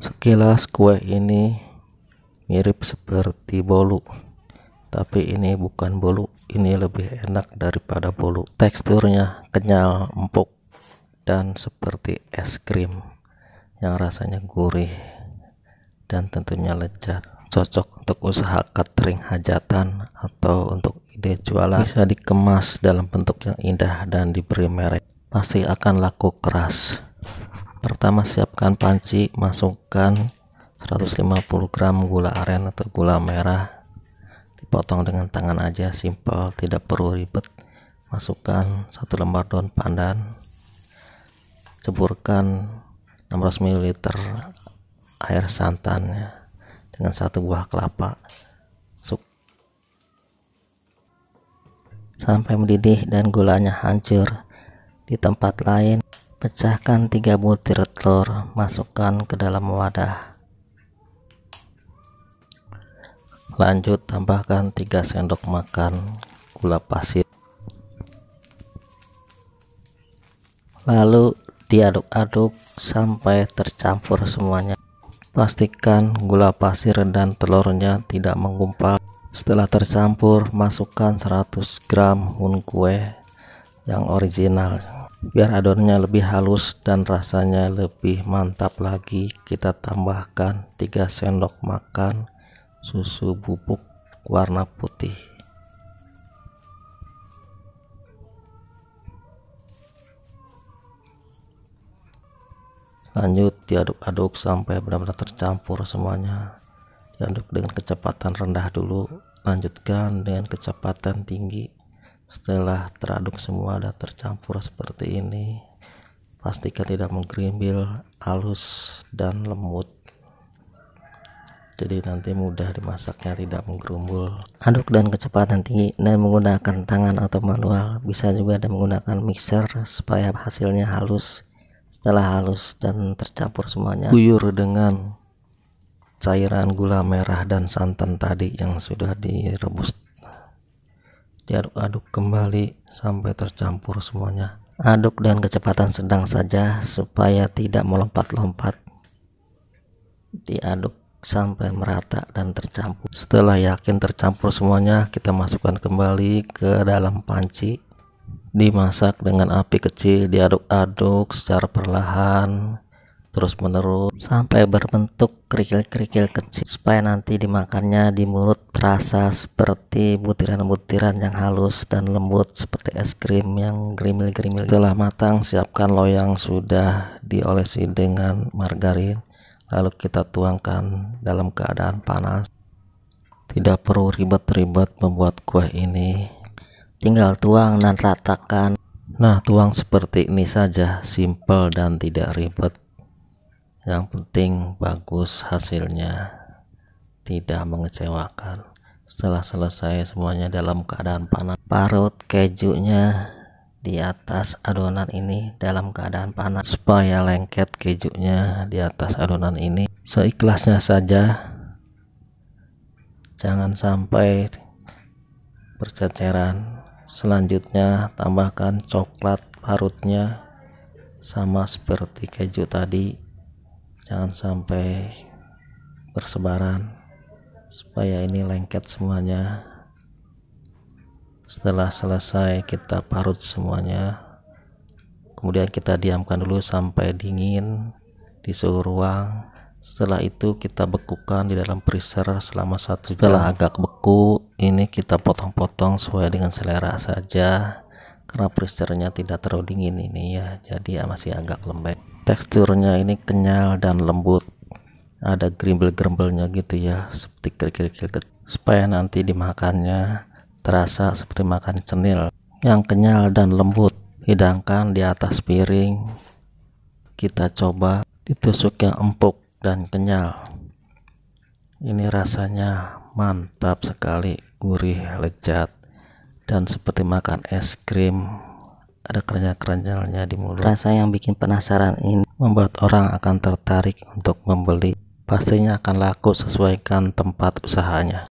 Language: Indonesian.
Sekilas kue ini mirip seperti bolu, tapi ini bukan bolu, ini lebih enak daripada bolu. Teksturnya kenyal, empuk, dan seperti es krim yang rasanya gurih dan tentunya lezat. Cocok untuk usaha catering hajatan atau untuk ide jualan. Bisa dikemas dalam bentuk yang indah dan diberi merek. Pasti akan laku keras pertama siapkan panci masukkan 150 gram gula aren atau gula merah dipotong dengan tangan aja simple tidak perlu ribet masukkan satu lembar daun pandan ceburkan 600 ml air santannya dengan satu buah kelapa Suk sampai mendidih dan gulanya hancur di tempat lain Pecahkan 3 butir telur, masukkan ke dalam wadah. Lanjut tambahkan 3 sendok makan gula pasir. Lalu diaduk-aduk sampai tercampur semuanya. Pastikan gula pasir dan telurnya tidak menggumpal. Setelah tercampur, masukkan 100 gram hun kue yang original biar adonannya lebih halus dan rasanya lebih mantap lagi kita tambahkan 3 sendok makan susu bubuk warna putih lanjut diaduk-aduk sampai benar-benar tercampur semuanya diaduk dengan kecepatan rendah dulu lanjutkan dengan kecepatan tinggi setelah teraduk semua dan tercampur seperti ini, pastikan tidak menggerimbil, halus dan lembut. Jadi nanti mudah dimasaknya tidak menggerumbul. Aduk dan kecepatan tinggi dan menggunakan tangan atau manual. Bisa juga dan menggunakan mixer supaya hasilnya halus. Setelah halus dan tercampur semuanya, guyur dengan cairan gula merah dan santan tadi yang sudah direbus diaduk-aduk kembali sampai tercampur semuanya aduk dengan kecepatan sedang saja supaya tidak melompat-lompat diaduk sampai merata dan tercampur setelah yakin tercampur semuanya kita masukkan kembali ke dalam panci dimasak dengan api kecil diaduk-aduk secara perlahan terus menerus sampai berbentuk kerikil-kerikil kecil supaya nanti dimakannya di mulut terasa seperti butiran-butiran yang halus dan lembut seperti es krim yang gerimil-gerimil setelah matang siapkan loyang sudah diolesi dengan margarin lalu kita tuangkan dalam keadaan panas tidak perlu ribet-ribet membuat kue ini tinggal tuang dan ratakan nah tuang seperti ini saja simple dan tidak ribet yang penting bagus hasilnya tidak mengecewakan setelah selesai semuanya dalam keadaan panas parut kejunya di atas adonan ini dalam keadaan panas supaya lengket kejunya di atas adonan ini seikhlasnya saja jangan sampai berceceran selanjutnya tambahkan coklat parutnya sama seperti keju tadi jangan sampai bersebaran supaya ini lengket semuanya setelah selesai kita parut semuanya kemudian kita diamkan dulu sampai dingin di suhu ruang setelah itu kita bekukan di dalam freezer selama satu setelah jam agak beku ini kita potong-potong sesuai dengan selera saja karena freezernya tidak terlalu dingin ini ya jadi ya masih agak lembek teksturnya ini kenyal dan lembut ada grimble grimblenya gitu ya seperti kerikil-kerikil supaya nanti dimakannya terasa seperti makan cenil yang kenyal dan lembut hidangkan di atas piring kita coba ditusuk yang empuk dan kenyal ini rasanya mantap sekali gurih lezat dan seperti makan es krim ada keranjang-keranjangnya di mulut rasa yang bikin penasaran ini membuat orang akan tertarik untuk membeli pastinya akan laku sesuaikan tempat usahanya